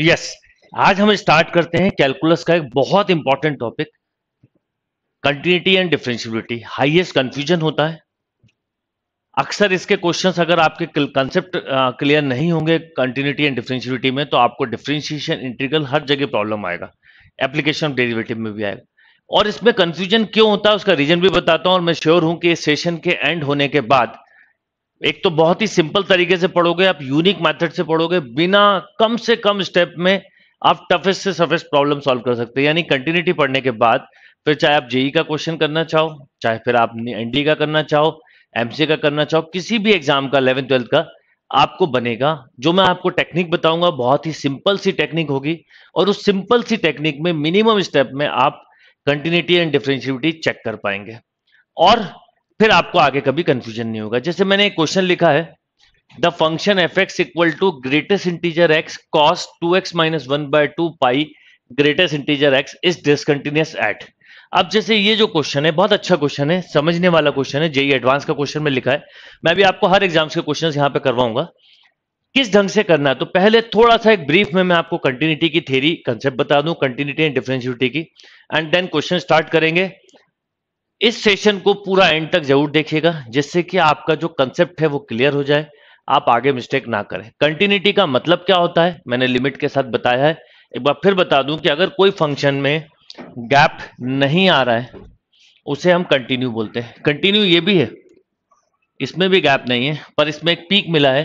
yes yes, आज हम start करते हैं कैलकुलस का एक बहुत important topic continuity and differentiability highest confusion होता है अक्सर इसके क्वेश्चंस अगर आपके कंसेप्ट क्लियर नहीं होंगे कंटिन्यूटी एंड डिफरेंशियबिलिटी में तो आपको डिफरेंशिएशन इंटीग्रल हर जगह प्रॉब्लम आएगा एप्लीकेशन डेरिवेटिव में भी आएगा और इसमें कंफ्यूजन क्यों होता है उसका रीजन भी बताता हूं और मैं श्योर हूं कि इस सेशन के एंड होने के बाद एक तो बहुत ही सिंपल तरीके से पढ़ोगे आप यूनिक मेथड से पढ़ोगे बिना कम से कम स्टेप में आप टफेस्ट से सफेस्ट प्रॉब्लम सॉल्व कर सकते हैं यानी कंटिन्यूटी पढ़ने के बाद फिर चाहे आप जेई e e का क्वेश्चन करना चाहो चाहे फिर आप एनडी e का करना चाहो एमसी का करना चाहो किसी भी एग्जाम का इलेवन ट्वेल्थ का आपको बनेगा जो मैं आपको टेक्निक बताऊंगा बहुत ही सिंपल सी टेक्निक होगी और उस सिंपल सी टेक्निक में मिनिमम स्टेप में आप कंटिन्यूटी एंड डिफ्रेंशिविटी चेक कर पाएंगे और फिर आपको आगे कभी कंफ्यूजन नहीं होगा जैसे मैंने एक क्वेश्चन लिखा है the function f x equal to greatest integer x cos two x minus one by two pi greatest integer x is discontinuous at अब जैसे ये जो क्वेश्चन है बहुत अच्छा क्वेश्चन है समझने वाला क्वेश्चन है जेई एडवांस का क्वेश्चन में लिखा है मैं भी आपको हर एग्जाम्स के क्वेश्चन यहां पर करवाऊंगा किस ढंग से करना है तो पहले थोड़ा सा एक ब्रीफ में मैं आपको कंटिन्यूटी की थेरी कंसेप्ट बता दूं कंटिन्यूटी एंड डिफरेंशियलिटी की एंड देन क्वेश्चन स्टार्ट करेंगे इस सेशन को पूरा एंड तक जरूर देखिएगा जिससे कि आपका जो कंसेप्ट है वो क्लियर हो जाए आप आगे मिस्टेक ना करें कंटिन्यूटी का मतलब क्या होता है मैंने लिमिट के साथ बताया है एक बार फिर बता दूं कि अगर कोई फंक्शन में गैप नहीं आ रहा है उसे हम कंटिन्यू बोलते हैं कंटिन्यू ये भी है इसमें भी गैप नहीं है पर इसमें एक पीक मिला है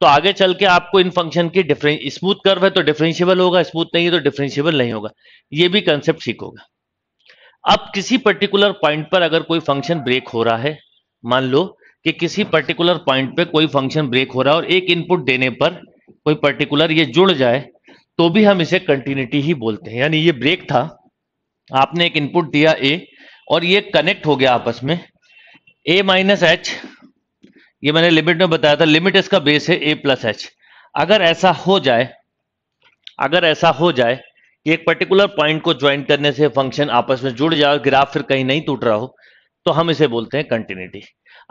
तो आगे चल के आपको इन फंक्शन की डिफरें स्मूथ कर्व है तो डिफरेंशियबल होगा स्मूथ नहीं है तो डिफरेंशियबल नहीं होगा ये भी कंसेप्ट सीखोगा अब किसी पर्टिकुलर पॉइंट पर अगर कोई फंक्शन ब्रेक हो रहा है मान लो कि किसी पर्टिकुलर पॉइंट पे कोई फंक्शन ब्रेक हो रहा है और एक इनपुट देने पर कोई पर्टिकुलर ये जुड़ जाए तो भी हम इसे कंटिन्यूटी ही बोलते हैं यानी ये ब्रेक था आपने एक इनपुट दिया ए और ये कनेक्ट हो गया आपस में ए माइनस एच ये मैंने लिमिट में बताया था लिमिट इसका बेस है ए प्लस एच अगर ऐसा हो जाए अगर ऐसा हो जाए कि एक पर्टिकुलर पॉइंट को ज्वाइन करने से फंक्शन आपस में जुड़ जाए ग्राफ फिर कहीं नहीं टूट रहा हो तो हम इसे बोलते हैं कंटिन्यूटी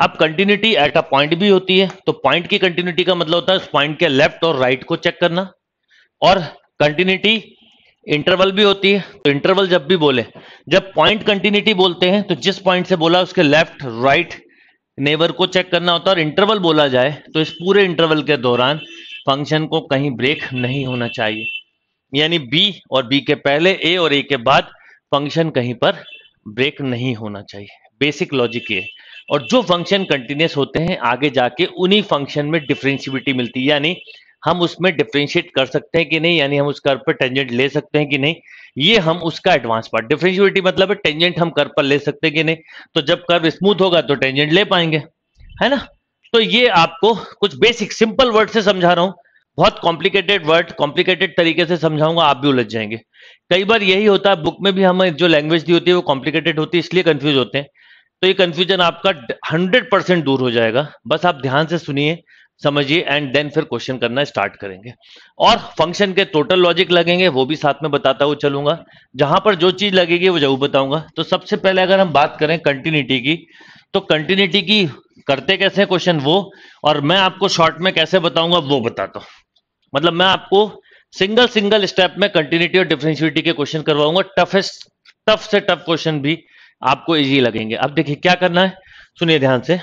अब कंटिन्यूटी एट अ पॉइंट भी होती है तो पॉइंट की कंटिन्यूटी का मतलब होता है उस पॉइंट के लेफ्ट और राइट right को चेक करना और कंटिन्यूटी इंटरवल भी होती है तो इंटरवल जब भी बोले जब पॉइंट कंटिन्यूटी बोलते हैं तो जिस पॉइंट से बोला उसके लेफ्ट राइट नेबर को चेक करना होता है और इंटरवल बोला जाए तो इस पूरे इंटरवल के दौरान फंक्शन को कहीं ब्रेक नहीं होना चाहिए यानी बी और बी के पहले ए और ए के बाद फंक्शन कहीं पर ब्रेक नहीं होना चाहिए बेसिक लॉजिक ये और जो फंक्शन कंटिन्यूस होते हैं आगे जाके उन्हीं फंक्शन में डिफ्रेंशिबिलिटी मिलती है यानी हम उसमें डिफ्रेंशिएट कर सकते हैं कि नहीं यानी हम उस कर पर टेंजेंट ले सकते हैं कि नहीं ये हम उसका एडवांस पार्ट डिफ्रेंशिबिलिटी मतलब है टेंजेंट हम कर पर ले सकते हैं कि नहीं तो जब कर्व स्मूथ होगा तो टेंजेंट ले पाएंगे है ना तो ये आपको कुछ बेसिक सिंपल वर्ड से समझा रहा हूं बहुत कॉम्प्लिकेटेड वर्ड कॉम्प्लिकेटेड तरीके से समझाऊंगा आप भी उलझ जाएंगे कई बार यही होता है बुक में भी हमें जो लैंग्वेज दी होती है वो कॉम्प्लिकेटेड होती है इसलिए कंफ्यूज होते हैं तो ये कंफ्यूजन आपका हंड्रेड परसेंट दूर हो जाएगा बस आप ध्यान से सुनिए समझिए एंड देन फिर क्वेश्चन करना स्टार्ट करेंगे और फंक्शन के टोटल लॉजिक लगेंगे वो भी साथ में बताता हुआ चलूंगा जहां पर जो चीज लगेगी वो जरूर बताऊंगा तो सबसे पहले अगर हम बात करें कंटिन्यूटी की तो कंटिन्यूटी की करते कैसे क्वेश्चन वो और मैं आपको शॉर्ट में कैसे बताऊंगा वो बताता हूँ मतलब मैं आपको सिंगल सिंगल स्टेप में कंटिन्यूटी और डिफरेंशिएटी के क्वेश्चन करवाऊंगा टफेस्ट टफ से टफ क्वेश्चन भी आपको इजी लगेंगे अब देखिए क्या करना है सुनिए ध्यान से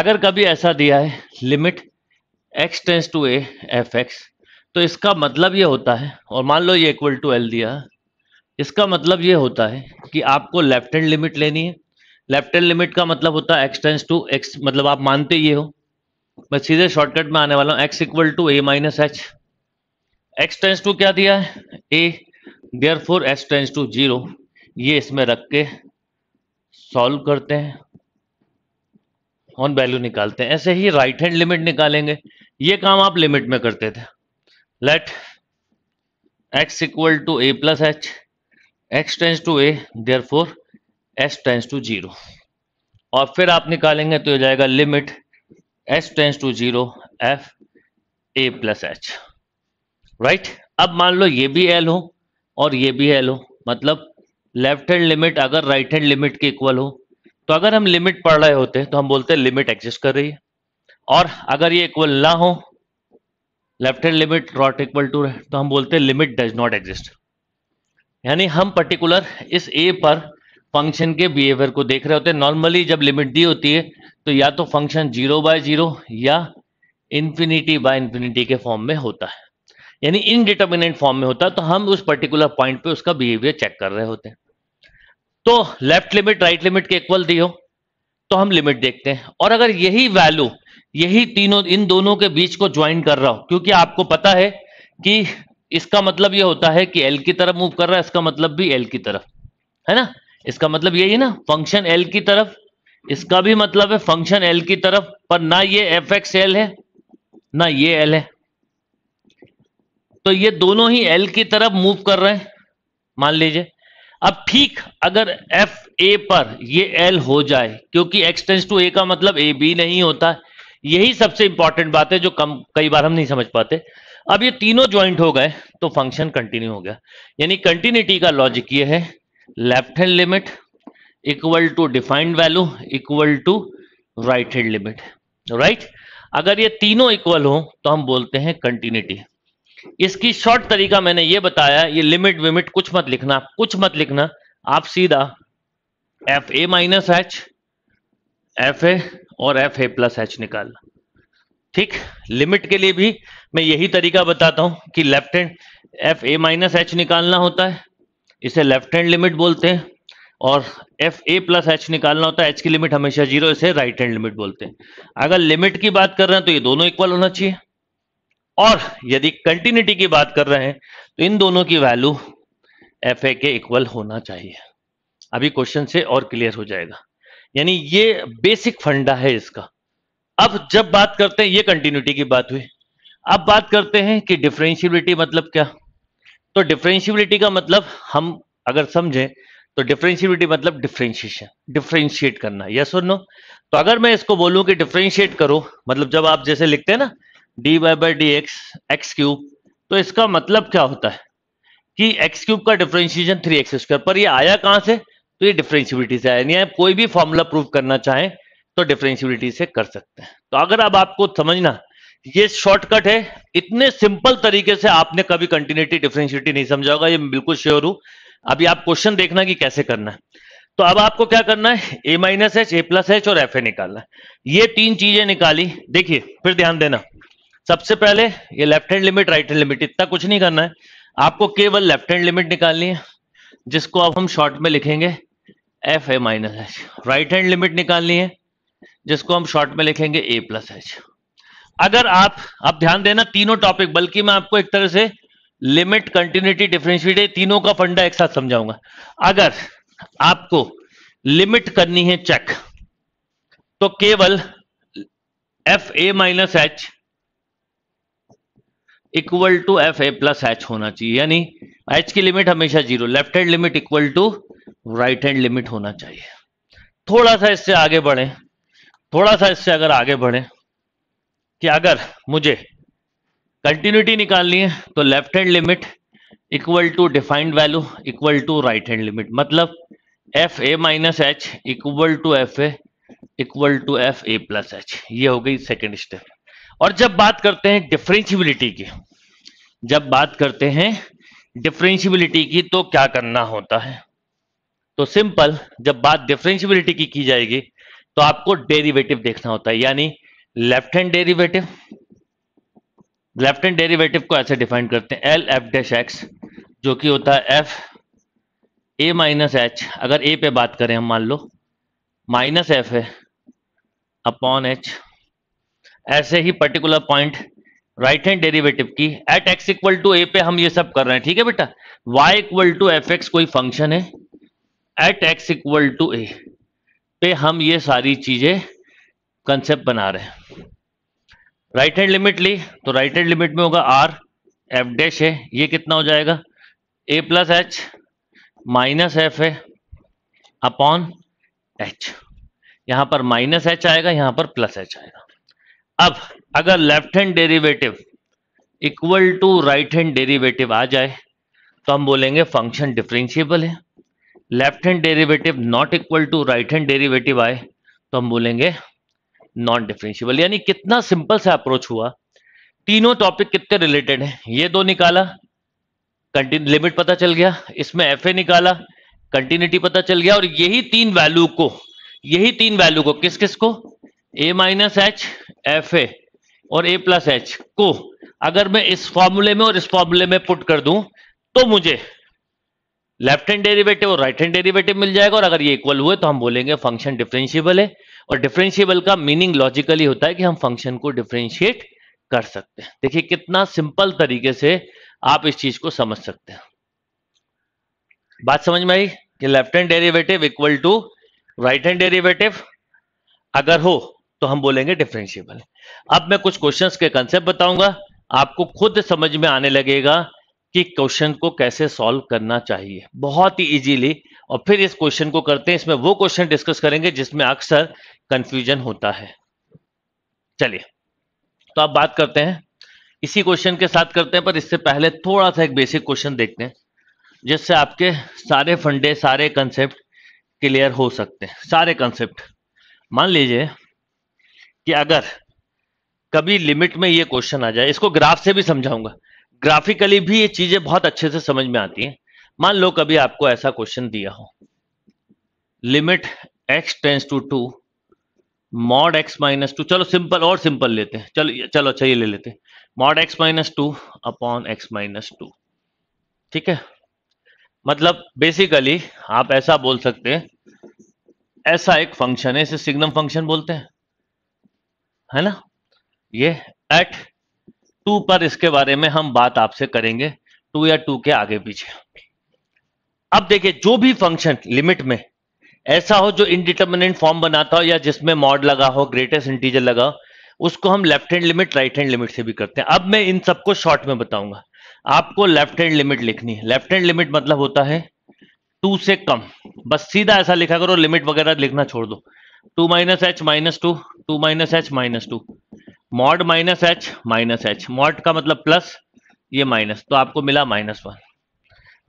अगर कभी ऐसा दिया है limit x tends to a f x तो इसका मतलब ये होता है और मान लो ये इक्वल टू एल दिया इसका मतलब ये होता है कि आपको लेफ्ट हैंड लिमिट लेनी है लेफ्ट हैंड लिमिट का मतलब होता है एक्स टेंस टू एक्स मतलब आप मानते ये हो मैं सीधे शॉर्टकट में आने वाला हूं x equal to a minus h x tends to क्या दिया है a therefore x tends to zero ये इसमें रख के सॉल्व करते हैं ऑन वैल्यू निकालते हैं ऐसे ही राइट हैंड लिमिट निकालेंगे ये काम आप लिमिट में करते थे let x equal to a plus h x tends to a therefore x tends to zero और फिर आप निकालेंगे तो हो जाएगा limit h tends to zero f a plus h right अब मान लो ये भी एल हो और ये भी एल हो मतलब लेफ्ट हैंड लिमिट अगर राइट हैंड लिमिट के इक्वल हो तो अगर हम लिमिट पढ़ रहे होते तो हम बोलते हैं लिमिट एग्जिस्ट कर रही है और अगर ये इक्वल ना हो left hand limit not equal to तो हम बोलते हैं लिमिट डज नॉट एग्जिस्ट यानी हम पर्टिकुलर इस ए पर फंक्शन के बिहेवियर को देख रहे होते हैं नॉर्मली जब लिमिट दी होती है तो या तो फंक्शन जीरो बाय जीरो या इन्फिनिटी बाय इन्फिनिटी के फॉर्म में होता है यानी इनडिटर्मिनेट फॉर्म में होता है तो हम उस पर्टिकुलर पॉइंट पे उसका बिहेवियर चेक कर रहे होते हैं तो लेफ्ट लिमिट राइट लिमिट के इक्वल दी हो तो हम लिमिट देखते हैं और अगर यही वैल्यू यही तीनों इन दोनों के बीच को ज्वाइन कर रहा हो क्योंकि आपको पता है कि इसका मतलब यह होता है कि एल की तरफ मूव कर रहा है इसका मतलब भी एल की तरफ है ना इसका मतलब यही ना फंक्शन एल की तरफ इसका भी मतलब है फंक्शन एल की तरफ पर ना ये एफ एक्स एल है ना ये एल है तो ये दोनों ही एल की तरफ मूव कर रहे हैं मान लीजिए अब ठीक अगर एफ ए पर ये एल हो जाए क्योंकि एक्सटेंस टू ए का मतलब ए बी नहीं होता यही सबसे इंपॉर्टेंट बात है जो कम कई बार हम नहीं समझ पाते अब ये तीनों ज्वाइंट हो गए तो फंक्शन कंटिन्यू हो गया यानी कंटिन्यूटी का लॉजिक ये है left hand limit equal to defined value equal to right hand limit right अगर ये तीनों इक्वल हो तो हम बोलते हैं कंटिन्यूटी इसकी शॉर्ट तरीका मैंने ये बताया ये लिमिट विमिट कुछ मत लिखना कुछ मत लिखना आप सीधा f a minus h f a और एफ ए प्लस एच निकालना ठीक लिमिट के लिए भी मैं यही तरीका बताता हूं कि left hand f a minus h निकालना होता है इसे लेफ्ट हैंड लिमिट बोलते हैं और एफ ए प्लस एच निकालना होता है एच की लिमिट हमेशा जीरो इसे राइट हैंड लिमिट बोलते हैं अगर लिमिट की बात कर रहे हैं तो ये दोनों इक्वल होना चाहिए और यदि कंटिन्यूटी की बात कर रहे हैं तो इन दोनों की वैल्यू एफ ए के इक्वल होना चाहिए अभी क्वेश्चन से और क्लियर हो जाएगा यानी ये बेसिक फंडा है इसका अब जब बात करते हैं ये कंटिन्यूटी की बात हुई अब बात करते हैं कि डिफ्रेंशियबिलिटी मतलब क्या तो डिफ्रेंशियबिलिटी का मतलब हम अगर समझें तो डिफ्रेंशियबिलिटी मतलब डिफ्रेंशिएशन डिफ्रेंशिएट करना यस और नो तो अगर मैं इसको बोलूं कि डिफ्रेंशिएट करो मतलब जब आप जैसे लिखते हैं ना d y by d x x cube तो इसका मतलब क्या होता है कि एक्स क्यूब का डिफ्रेंशिएशन थ्री एक्स स्क्वायर पर ये आया कहां से तो ये डिफ्रेंशिबिलिटी से आया नहीं यानी कोई भी फॉर्मूला प्रूव करना चाहें तो डिफ्रेंशिबिलिटी से कर सकते हैं तो अगर अब आपको समझना ये शॉर्टकट है इतने सिंपल तरीके से आपने कभी कंटिन्यूटी डिफ्रेंशिएटी नहीं समझा होगा ये बिल्कुल श्योर हूं अभी आप क्वेश्चन देखना कि कैसे करना है तो अब आपको क्या करना है a minus h a plus h और एफ ए निकालना ये तीन चीजें निकाली देखिए फिर ध्यान देना सबसे पहले ये left hand limit right hand limit इतना कुछ नहीं करना है आपको केवल लेफ्ट हैंड लिमिट निकालनी है जिसको अब हम शॉर्ट में लिखेंगे f a minus h right hand limit निकालनी है जिसको हम शॉर्ट में लिखेंगे ए प्लस एच अगर आप अब ध्यान देना तीनों टॉपिक बल्कि मैं आपको एक तरह से लिमिट कंटिन्यूटी डिफ्रेंशिएट तीनों का फंडा एक साथ समझाऊंगा अगर आपको लिमिट करनी है चेक तो केवल f a minus h equal to f a plus h होना चाहिए यानी एच की लिमिट हमेशा zero left hand limit equal to right hand limit होना चाहिए थोड़ा सा इससे आगे बढ़े थोड़ा सा इससे अगर आगे बढ़े कि अगर मुझे कंटिन्यूटी निकालनी है तो left hand limit equal to defined value equal to right hand limit मतलब f a minus h equal to f a equal to f a plus h ये हो गई सेकेंड स्टेप और जब बात करते हैं डिफ्रेंशिबिलिटी की जब बात करते हैं डिफ्रेंशिबिलिटी की तो क्या करना होता है तो सिंपल जब बात डिफ्रेंशिबिलिटी की की जाएगी तो आपको डेरिवेटिव देखना होता है यानी left hand derivative left hand derivative को ऐसे डिफाइन करते हैं एल एफ डैश एक्स जो कि होता है एफ ए माइनस एच अगर ए पे बात करें हम मान लो माइनस एफ है अपॉन एच ऐसे ही particular point right hand derivative की at x equal to a पे हम ये सब कर रहे हैं ठीक है बेटा y equal to f x कोई फंक्शन है at x equal to a पे हम ये सारी चीजें कंसेप्ट बना रहे हैं राइट हैंड लिमिट ली तो राइट हैंड लिमिट में होगा आर एफ डैश है ये कितना हो जाएगा a plus h minus f है अपॉन एच यहां पर माइनस एच आएगा यहां पर प्लस एच आएगा अब अगर left hand derivative equal to right hand derivative आ जाए तो हम बोलेंगे फंक्शन डिफरेंशिएबल है left hand derivative not equal to right hand derivative आए तो हम बोलेंगे नॉन डिफरेंशियबल यानी कितना सिंपल सा अप्रोच हुआ तीनों टॉपिक कितने रिलेटेड हैं ये दो निकाला कंटिन्यू लिमिट पता चल गया इसमें एफ निकाला कंटिन्यूटी पता चल गया और यही तीन वैल्यू को यही तीन वैल्यू को किस किस को a minus h f a और ए प्लस एच को अगर मैं इस फॉर्मूले में और इस फॉर्मूले में पुट कर दूं तो मुझे लेफ्ट हैंड डेरिवेटिव और राइट हैंड डेरिवेटिव मिल जाएगा और अगर ये इक्वल हुए तो हम बोलेंगे फंक्शन डिफरेंशियबल है और डिफरेंशियबल का मीनिंग लॉजिकली होता है कि हम फंक्शन को डिफरेंशिएट कर सकते हैं देखिए कितना सिंपल तरीके से आप इस चीज को समझ सकते हैं बात समझ में आई कि left hand derivative equal to right hand derivative अगर हो तो हम बोलेंगे डिफरेंशियबल अब मैं कुछ क्वेश्चंस के कंसेप्ट बताऊंगा आपको खुद समझ में आने लगेगा कि क्वेश्चन को कैसे सॉल्व करना चाहिए बहुत ही इजीली और फिर इस क्वेश्चन को करते हैं इसमें वो क्वेश्चन डिस्कस करेंगे जिसमें अक्सर कंफ्यूजन होता है चलिए तो आप बात करते हैं इसी क्वेश्चन के साथ करते हैं पर इससे पहले थोड़ा सा एक बेसिक क्वेश्चन देखते हैं जिससे आपके सारे फंडे सारे कंसेप्ट क्लियर हो सकते हैं सारे कंसेप्ट मान लीजिए कि अगर कभी लिमिट में ये क्वेश्चन आ जाए इसको ग्राफ से भी समझाऊंगा ग्राफिकली भी ये चीजें बहुत अच्छे से समझ में आती हैं मान लो कभी आपको ऐसा क्वेश्चन दिया हो limit x tends to two mod x minus two चलो सिंपल और सिंपल लेते हैं चलो चलो अच्छा ये ले लेते हैं mod x minus two upon x minus two ठीक है मतलब बेसिकली आप ऐसा बोल सकते हैं ऐसा एक फंक्शन है इसे सिग्नम फंक्शन बोलते हैं है ना ये एट टू पर इसके बारे में हम बात आपसे करेंगे टू या टू के आगे पीछे अब देखिए जो भी फंक्शन लिमिट में ऐसा हो जो इनडिटर्मिनेंट फॉर्म बनाता हो या जिसमें मॉड लगा हो ग्रेटेस्ट इंटीजर लगा हो उसको हम left hand limit right hand limit से भी करते हैं अब मैं इन सबको शॉर्ट में बताऊंगा आपको लेफ्ट हैंड लिमिट लिखनी है लेफ्ट हैंड लिमिट मतलब होता है टू से कम बस सीधा ऐसा लिखा करो लिमिट वगैरह लिखना छोड़ दो two minus h minus two two minus h minus two mod minus h minus h mod का मतलब प्लस ये माइनस तो आपको मिला minus one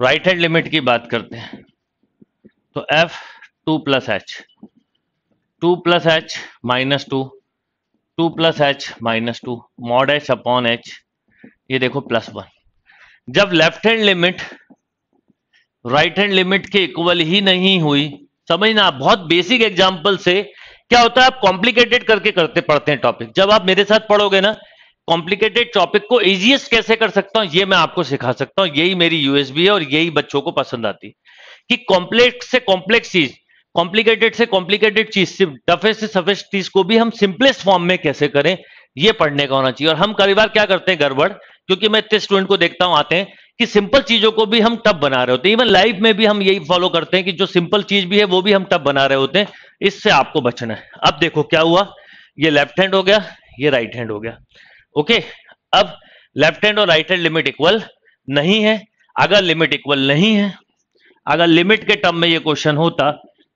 right hand limit की बात करते हैं तो f two plus h two plus h minus two two plus h minus two mod h upon h ये देखो प्लस वन जब left hand limit right hand limit के equal ही नहीं हुई समझना बहुत बेसिक एग्जाम्पल से क्या होता है आप कॉम्प्लिकेटेड करके करते पढ़ते हैं टॉपिक जब आप मेरे साथ पढ़ोगे ना कॉम्प्लिकेटेड टॉपिक को इजीएस्ट कैसे कर सकता हूं ये मैं आपको सिखा सकता हूं यही मेरी यूएसबी है और यही बच्चों को पसंद आती कि कॉम्प्लेक्स से कॉम्प्लेक्स चीज कॉम्प्लिकेटेड से कॉम्प्लिकेटेड चीज डफे से सफेस्ट चीज को भी हम सिंपलेस्ट फॉर्म में कैसे करें ये पढ़ने का होना चाहिए और हम कई बार क्या करते हैं गड़बड़ क्योंकि मैं इतने स्टूडेंट को देखता हूं आते हैं कि सिंपल चीजों को भी हम टप बना रहे होते हैं इवन लाइफ में भी हम यही फॉलो करते हैं कि जो सिंपल चीज भी है वो भी हम टप बना रहे होते हैं इससे आपको बचना है अब देखो क्या हुआ ये लेफ्ट हैंड हो गया ये राइट हैंड हो गया ओके अब लेफ्ट हैंड और राइट हैंड लिमिट इक्वल नहीं है अगर लिमिट इक्वल नहीं है अगर लिमिट के टर्म में ये क्वेश्चन होता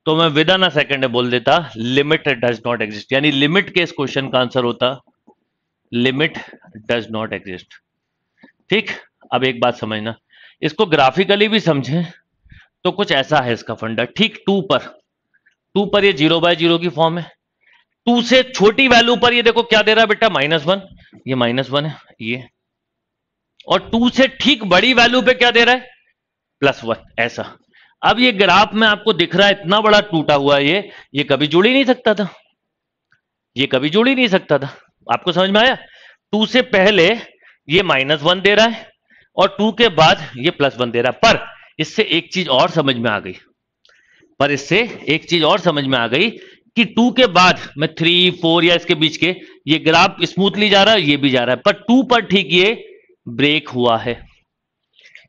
तो मैं विदान अ सेकेंड बोल देता लिमिट डज नॉट एग्जिस्ट यानी लिमिट के इस क्वेश्चन का आंसर होता लिमिट डज नॉट एग्जिस्ट ठीक अब एक बात समझना इसको ग्राफिकली भी समझें तो कुछ ऐसा है इसका फंडा ठीक टू पर टू पर ये जीरो बाय जीरो की फॉर्म है टू से छोटी वैल्यू पर ये देखो क्या दे रहा है बेटा माइनस वन ये माइनस वन है ये और टू से ठीक बड़ी वैल्यू पे क्या दे रहा है प्लस वन ऐसा अब ये ग्राफ में आपको दिख रहा है इतना बड़ा टूटा हुआ ये ये कभी जुड़ ही नहीं सकता था ये कभी जुड़ ही नहीं सकता था आपको समझ में आया टू से पहले ये माइनस वन दे रहा है और टू के बाद ये प्लस वन दे रहा है पर इससे एक चीज और समझ में आ गई पर इससे एक चीज और समझ में आ गई कि टू के बाद में थ्री फोर या इसके बीच के ये ग्राफ स्मूथली जा रहा है ये भी जा रहा है पर टू पर ठीक ये ब्रेक हुआ है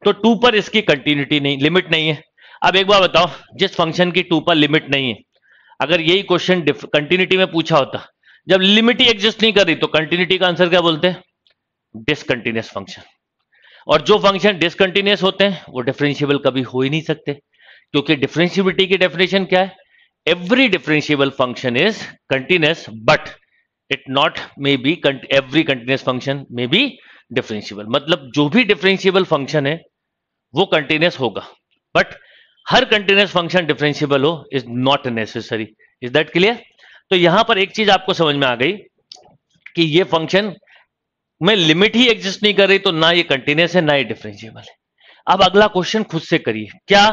तो टू पर इसकी कंटिन्यूटी नहीं लिमिट नहीं है अब एक बार बताओ जिस फंक्शन की टू पर लिमिट नहीं है अगर यही क्वेश्चन कंटिन्यूटी में पूछा होता जब लिमिट ही एग्जिस्ट नहीं कर रही तो कंटिन्यूटी का आंसर क्या बोलते हैं डिसकंटिन्यूस फंक्शन और जो फंक्शन डिसकंटिन्यूस होते हैं वो डिफरेंशियबल कभी हो ही नहीं सकते क्योंकि डिफरेंशियबिलिटी की डेफिनेशन क्या है every differentiable function is continuous but it not may be every continuous function may be differentiable मतलब जो भी differentiable फंक्शन है वो continuous होगा बट हर कंटिन्यूस फंक्शन डिफरेंशियबल हो is not necessary is that clear तो यहां पर एक चीज आपको समझ में आ गई कि ये फंक्शन में लिमिट ही एग्जिस्ट नहीं कर रही तो ना ये कंटिन्यूस है ना ये डिफरेंशियबल है अब अगला क्वेश्चन खुद से करिए क्या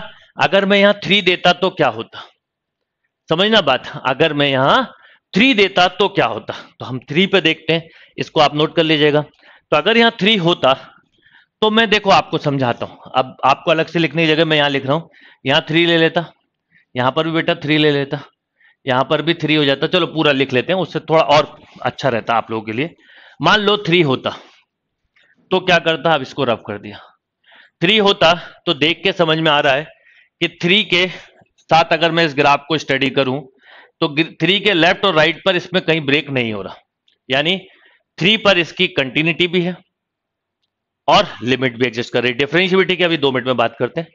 अगर मैं यहां थ्री देता तो क्या होता समझना बात अगर मैं यहां थ्री देता तो क्या होता तो हम थ्री पे देखते हैं इसको आप नोट कर लीजिएगा तो अगर यहां थ्री होता तो मैं देखो आपको समझाता हूं अब आपको अलग से लिखने की जगह मैं यहां लिख रहा हूं यहां थ्री ले लेता यहां पर भी बेटा थ्री ले लेता यहां पर भी थ्री हो जाता चलो पूरा लिख लेते हैं उससे थोड़ा और अच्छा रहता आप लोगों के लिए मान लो थ्री होता तो क्या करता अब इसको रफ कर दिया थ्री होता तो देख के समझ में आ रहा है कि थ्री के साथ अगर मैं इस ग्राफ को स्टडी करूं तो थ्री के लेफ्ट और राइट पर इसमें कहीं ब्रेक नहीं हो रहा यानी थ्री पर इसकी कंटिन्यूटी भी है और लिमिट भी एग्जिस्ट कर रही है डिफरेंशियबिलिटी की अभी दो मिनट में बात करते हैं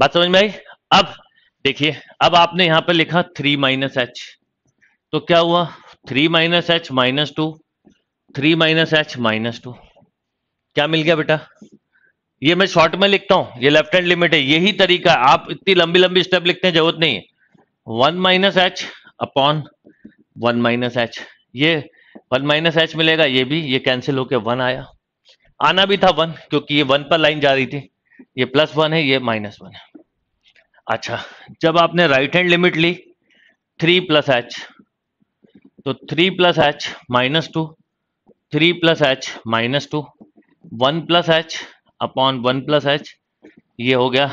बात समझ में आई अब देखिए अब आपने यहां पर लिखा थ्री माइनस एच तो क्या हुआ three minus h minus two three minus h minus two क्या मिल गया बेटा ये मैं शॉर्ट में लिखता हूं ये लेफ्ट हैंड लिमिट है यही तरीका आप इतनी लंबी लंबी स्टेप लिखते हैं जरूरत नहीं है one minus h upon one minus h ये वन माइनस एच मिलेगा ये भी ये कैंसिल होके वन आया आना भी था वन क्योंकि ये वन पर लाइन जा रही थी ये प्लस वन है ये माइनस वन है अच्छा जब आपने राइट हैंड लिमिट ली थ्री प्लस एच तो three plus h minus two three plus h minus two one plus h upon one plus h ये हो गया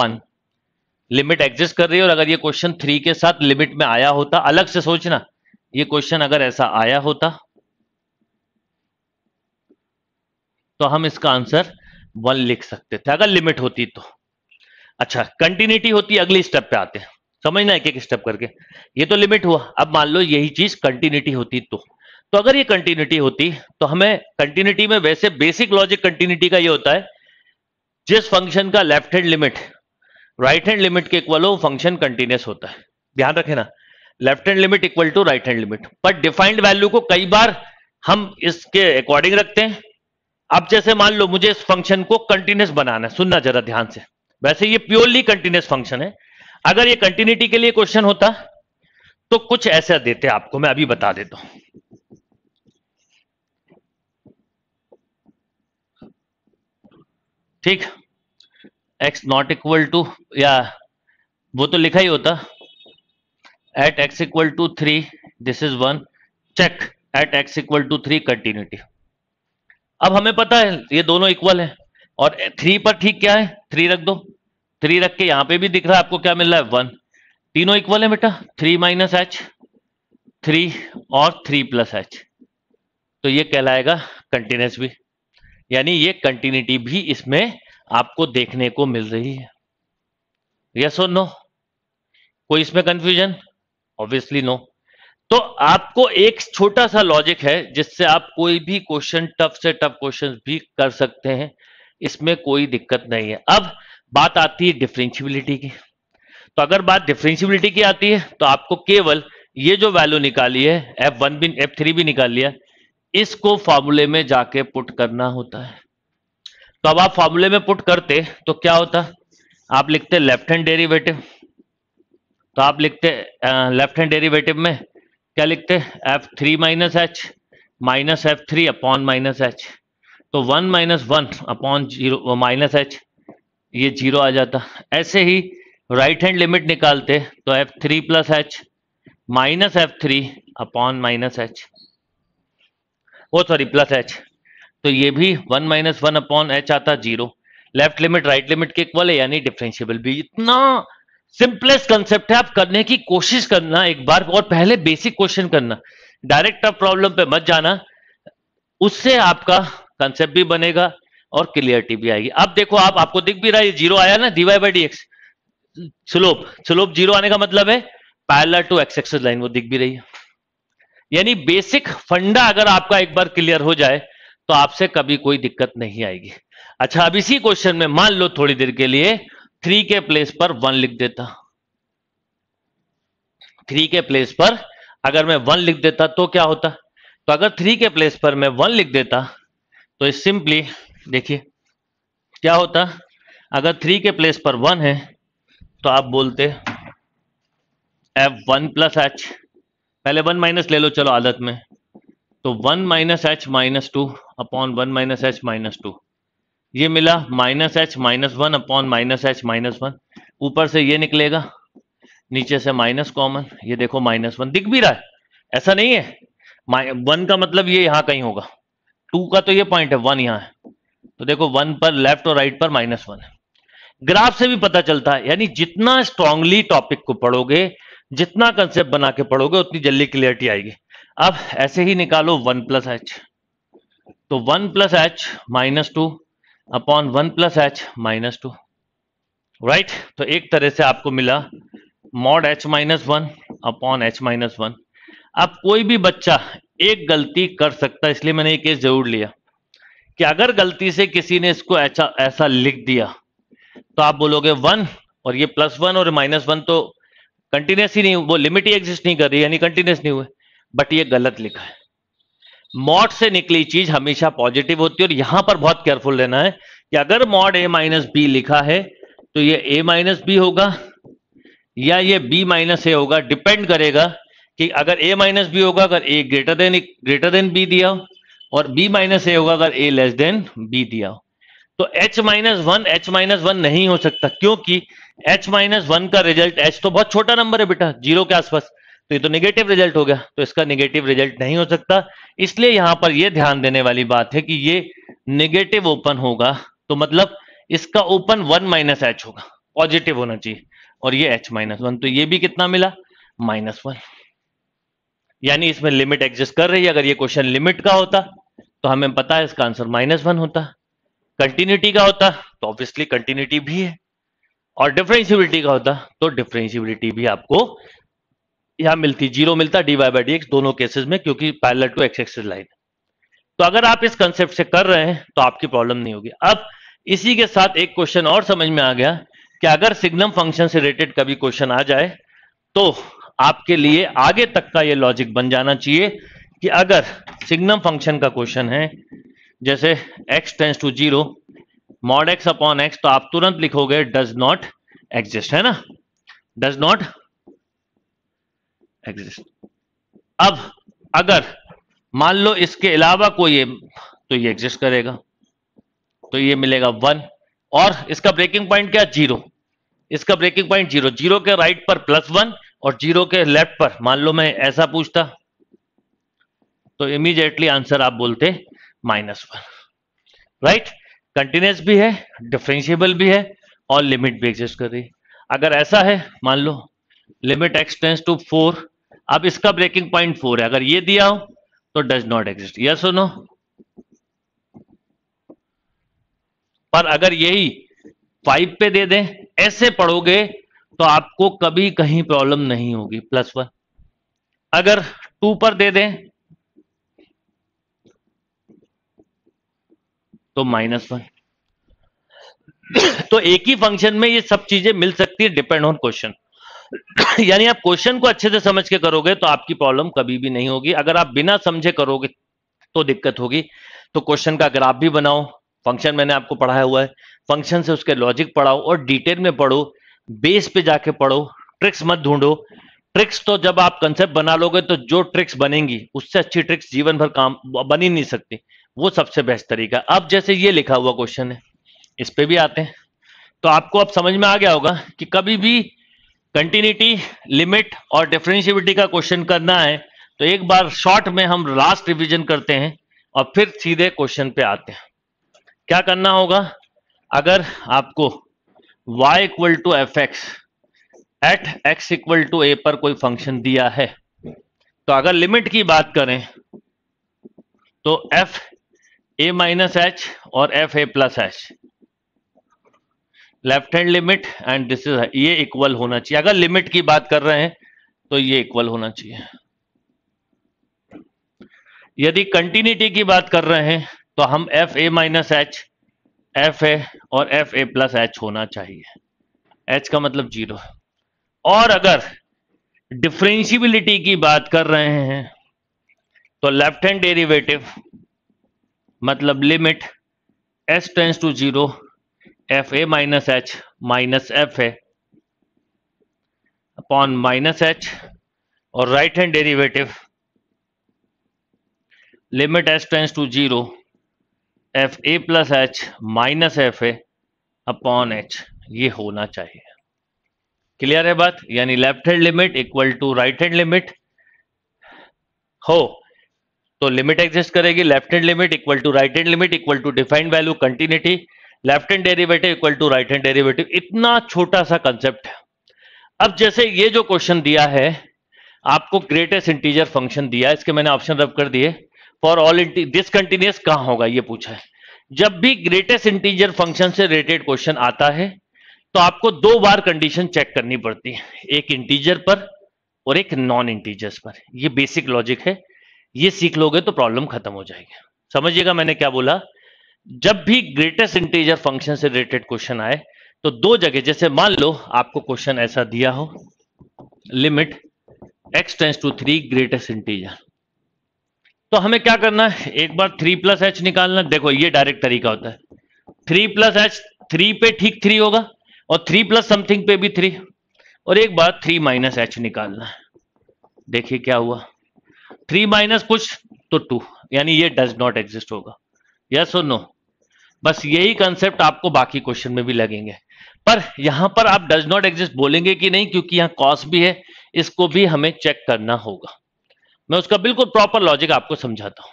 वन लिमिट एग्जिस्ट कर रही है और अगर ये क्वेश्चन थ्री के साथ लिमिट में आया होता अलग से सोचना ये क्वेश्चन अगर ऐसा आया होता तो हम इसका आंसर वन लिख सकते थे अगर लिमिट होती तो अच्छा कंटिन्यूटी होती अगली स्टेप पे आते हैं समझना एक एक स्टेप करके ये तो लिमिट हुआ अब मान लो यही चीज कंटिन्यूटी होती तो तो अगर ये कंटिन्यूटी होती तो हमें कंटिन्यूटी में वैसे बेसिक लॉजिक कंटिन्यूटी का ये होता है जिस फंक्शन का left hand limit right hand limit के इक्वल हो फंक्शन कंटिन्यूस होता है ध्यान रखें ना left hand limit equal to right hand limit पर डिफाइंड वैल्यू को कई बार हम इसके अकॉर्डिंग रखते हैं अब जैसे मान लो मुझे इस फंक्शन को कंटिन्यूस बनाना है सुनना जरा ध्यान से वैसे ये प्योरली कंटिन्यूस फंक्शन है अगर ये कंटिन्यूटी के लिए क्वेश्चन होता तो कुछ ऐसा देते आपको मैं अभी बता देता हूं ठीक x नॉट इक्वल टू या वो तो लिखा ही होता at x equal to three this is one check at x equal to three continuity अब हमें पता है ये दोनों इक्वल है और थ्री पर ठीक क्या है थ्री रख दो थ्री रख के यहां पे भी दिख रहा है आपको क्या मिल रहा है वन तीनों इक्वल है बेटा थ्री माइनस एच थ्री और थ्री प्लस एच तो ये कहलाएगा कंटिन्यूस भी यानी ये कंटिन्यूटी भी इसमें आपको देखने को मिल रही है यस और नो कोई इसमें कंफ्यूजन ऑब्वियसली नो तो आपको एक छोटा सा लॉजिक है जिससे आप कोई भी क्वेश्चन टफ से टफ क्वेश्चन भी कर सकते हैं इसमें कोई दिक्कत नहीं है अब बात आती है डिफ्रेंशिबिलिटी की तो अगर बात डिफ्रेंशिबिलिटी की आती है तो आपको केवल ये जो वैल्यू निकाली है एफ वन भी एफ थ्री भी निकाल लिया इसको फॉर्मूले में जाके पुट करना होता है तो अब आप फॉर्मूले में पुट करते तो क्या होता आप लिखते लेफ्ट हैंड डेरिवेटिव तो आप लिखते लेफ्ट हैंड डेरिवेटिव में क्या लिखते हैं f three minus h minus f three upon minus h तो one minus one upon zero minus h ये जीरो आ जाता ऐसे ही राइट हैंड लिमिट निकालते तो f three plus h minus f three upon minus h oh sorry plus h तो ये भी one minus one upon h आता zero left limit right limit के इक्वल है यानी डिफरेंशियबल भी इतना सिंपलेस्ट कंसेप्ट है आप करने की कोशिश करना एक बार और पहले बेसिक क्वेश्चन करना डायरेक्ट आप प्रॉब्लम पे मत जाना उससे आपका कंसेप्ट भी बनेगा और क्लियरिटी भी आएगी अब देखो आप आपको दिख भी रहा है जीरो आया ना d y by d x slope slope zero आने का मतलब है parallel to x axis line वो दिख भी रही है यानी बेसिक फंडा अगर आपका एक बार क्लियर हो जाए तो आपसे कभी कोई दिक्कत नहीं आएगी अच्छा अब इसी क्वेश्चन में मान लो थोड़ी देर के लिए थ्री के प्लेस पर वन लिख देता थ्री के प्लेस पर अगर मैं वन लिख देता तो क्या होता तो अगर थ्री के प्लेस पर मैं वन लिख देता तो सिंपली देखिए क्या होता अगर थ्री के प्लेस पर वन है तो आप बोलते एफ वन प्लस एच पहले वन माइनस ले लो चलो आदत में तो one minus h minus two upon one minus h minus two ये मिला minus h minus one upon minus h minus one ऊपर से ये निकलेगा नीचे से माइनस कॉमन ये देखो माइनस वन दिख भी रहा है ऐसा नहीं है वन का मतलब ये यहां कहीं होगा टू का तो ये पॉइंट है वन यहाँ है तो देखो वन पर लेफ्ट और राइट पर माइनस वन है ग्राफ से भी पता चलता है यानी जितना स्ट्रांगली टॉपिक को पढ़ोगे जितना कंसेप्ट बना के पढ़ोगे उतनी जल्दी क्लियरिटी आएगी अब ऐसे ही निकालो वन प्लस एच तो one plus h minus two upon one plus h minus two right तो एक तरह से आपको मिला mod h minus one upon h minus one अब कोई भी बच्चा एक गलती कर सकता है इसलिए मैंने ये केस जरूर लिया कि अगर गलती से किसी ने इसको ऐसा ऐसा लिख दिया तो आप बोलोगे वन और ये प्लस वन और माइनस वन तो कंटिन्यूस ही नहीं वो लिमिट ही एग्जिस्ट नहीं कर रही यानी कंटिन्यूस नहीं हुए बट ये गलत लिखा है मॉड से निकली चीज हमेशा पॉजिटिव होती है और यहां पर बहुत केयरफुल रहना है कि अगर मॉड ए माइनस बी लिखा है तो ये ए माइनस बी होगा या ये बी माइनस ए होगा डिपेंड करेगा कि अगर ए माइनस बी होगा अगर a greater than greater than b दिया हो और बी माइनस ए होगा अगर ए लेस देन बी दिया हो तो h minus one h minus one नहीं हो सकता क्योंकि एच माइनस वन का रिजल्ट एच तो बहुत छोटा नंबर है बेटा जीरो के आसपास तो ये तो नेगेटिव रिजल्ट हो गया तो इसका नेगेटिव रिजल्ट नहीं हो सकता इसलिए यहां पर ये ध्यान देने वाली बात है कि ये नेगेटिव ओपन होगा तो मतलब इसका ओपन वन माइनस एच होगा पॉजिटिव होना चाहिए और ये एच माइनस वन तो ये भी कितना मिला माइनस वन यानी इसमें लिमिट एग्जिस्ट कर रही है अगर ये क्वेश्चन लिमिट का होता तो हमें पता है इसका आंसर माइनस वन होता कंटिन्यूटी का होता तो ऑब्वियसली कंटिन्यूटी भी है और डिफ्रेंसिबिलिटी का होता तो डिफ्रेंसिबिलिटी भी आपको यहां मिलती जीरो मिलता d y by d x दोनों केसेस में क्योंकि parallel to x axis line तो अगर आप इस कंसेप्ट से कर रहे हैं तो आपकी प्रॉब्लम नहीं होगी अब इसी के साथ एक क्वेश्चन और समझ में आ गया कि अगर सिग्नम फंक्शन से रिलेटेड कभी क्वेश्चन आ जाए तो आपके लिए आगे तक का ये लॉजिक बन जाना चाहिए कि अगर सिग्नम फंक्शन का क्वेश्चन है जैसे x tends to zero mod x upon x तो आप तुरंत लिखोगे डज नॉट एग्जिस्ट है ना डज नॉट एग्जिस्ट अब अगर मान लो इसके अलावा कोई तो ये एग्जिस्ट करेगा तो ये मिलेगा वन और इसका ब्रेकिंग पॉइंट क्या जीरो इसका ब्रेकिंग पॉइंट जीरो जीरो के राइट पर प्लस वन और जीरो के लेफ्ट पर मान लो मैं ऐसा पूछता तो इमीडिएटली आंसर आप बोलते माइनस वन राइट कंटिन्यूस भी है डिफ्रेंशियबल भी है और लिमिट भी एग्जिस्ट कर रही है अगर ऐसा है मान लो लिमिट एक्सटेंस टू फोर अब इसका ब्रेकिंग पॉइंट फोर है अगर ये दिया हो तो डज नॉट एग्जिस्ट यह सुनो पर अगर यही फाइव पे दे दें ऐसे पढ़ोगे तो आपको कभी कहीं प्रॉब्लम नहीं होगी प्लस वन अगर टू पर दे दें तो माइनस वन तो एक ही फंक्शन में ये सब चीजें मिल सकती है डिपेंड ऑन क्वेश्चन यानी आप क्वेश्चन को अच्छे से समझ के करोगे तो आपकी प्रॉब्लम कभी भी नहीं होगी अगर आप बिना समझे करोगे तो दिक्कत होगी तो क्वेश्चन का ग्राफ भी बनाओ फंक्शन मैंने आपको पढ़ाया हुआ है फंक्शन से उसके लॉजिक पढ़ाओ और डिटेल में पढ़ो बेस पे जाके पढ़ो ट्रिक्स मत ढूंढो ट्रिक्स तो जब आप कंसेप्ट बना लोगे तो जो ट्रिक्स बनेंगी उससे अच्छी ट्रिक्स जीवन भर काम बन ही नहीं सकती वो सबसे बेस्ट तरीका अब जैसे ये लिखा हुआ क्वेश्चन है इस पे भी आते हैं तो आपको अब समझ में आ गया होगा कि कभी भी कंटिन्यूटी लिमिट और डिफ्रेंशियबिलिटी का क्वेश्चन करना है तो एक बार शॉर्ट में हम लास्ट रिवीजन करते हैं और फिर सीधे क्वेश्चन पे आते हैं क्या करना होगा अगर आपको y equal to f x at x equal to a पर कोई फंक्शन दिया है तो अगर लिमिट की बात करें तो f a माइनस एच और f a plus h left hand limit and this is ये इक्वल होना चाहिए अगर लिमिट की बात कर रहे हैं तो ये इक्वल होना चाहिए यदि कंटिन्यूटी की बात कर रहे हैं तो हम f a minus h f a और एफ ए प्लस एच होना चाहिए एच का मतलब जीरो और अगर डिफ्रेंशिबिलिटी की बात कर रहे हैं तो लेफ्ट हैंड डेरिवेटिव मतलब limit s tends to zero f a minus h minus f a upon minus h और right hand derivative limit s tends to zero f a plus h minus f a upon h ये होना चाहिए clear है बात यानी left hand limit equal to right hand limit हो तो limit exist करेगी left hand limit equal to right hand limit equal to defined value continuity left hand derivative equal to right hand derivative इतना छोटा सा concept है अब जैसे ये जो क्वेश्चन दिया है आपको ग्रेटेस्ट इंटीजर फंक्शन दिया है इसके मैंने ऑप्शन रब कर दिए फॉर ऑल डिसकंटिन्यूस कहां होगा ये पूछा है जब भी ग्रेटेस्ट इंटीजर फंक्शन से रिलेटेड क्वेश्चन आता है तो आपको दो बार कंडीशन चेक करनी पड़ती है एक इंटीजर पर और एक नॉन इंटीजर्स पर ये बेसिक लॉजिक है ये सीख लोगे तो प्रॉब्लम खत्म हो जाएगी समझिएगा मैंने क्या बोला जब भी ग्रेटेस्ट इंटीजर फंक्शन से रिलेटेड क्वेश्चन आए तो दो जगह जैसे मान लो आपको क्वेश्चन ऐसा दिया हो limit x tends to three greatest integer तो हमें क्या करना है एक बार थ्री प्लस एच निकालना देखो ये डायरेक्ट तरीका होता है थ्री प्लस एच थ्री पे ठीक थ्री होगा और थ्री प्लस समथिंग पे भी थ्री और एक बार थ्री माइनस एच निकालना है देखिए क्या हुआ थ्री माइनस कुछ तो टू यानी ये डज नॉट एग्जिस्ट होगा यस और नो बस यही कंसेप्ट आपको बाकी क्वेश्चन में भी लगेंगे पर यहां पर आप डज नॉट एग्जिस्ट बोलेंगे कि नहीं क्योंकि यहां कॉस्ट भी है इसको भी हमें चेक करना होगा मैं उसका बिल्कुल प्रॉपर लॉजिक आपको समझाता हूं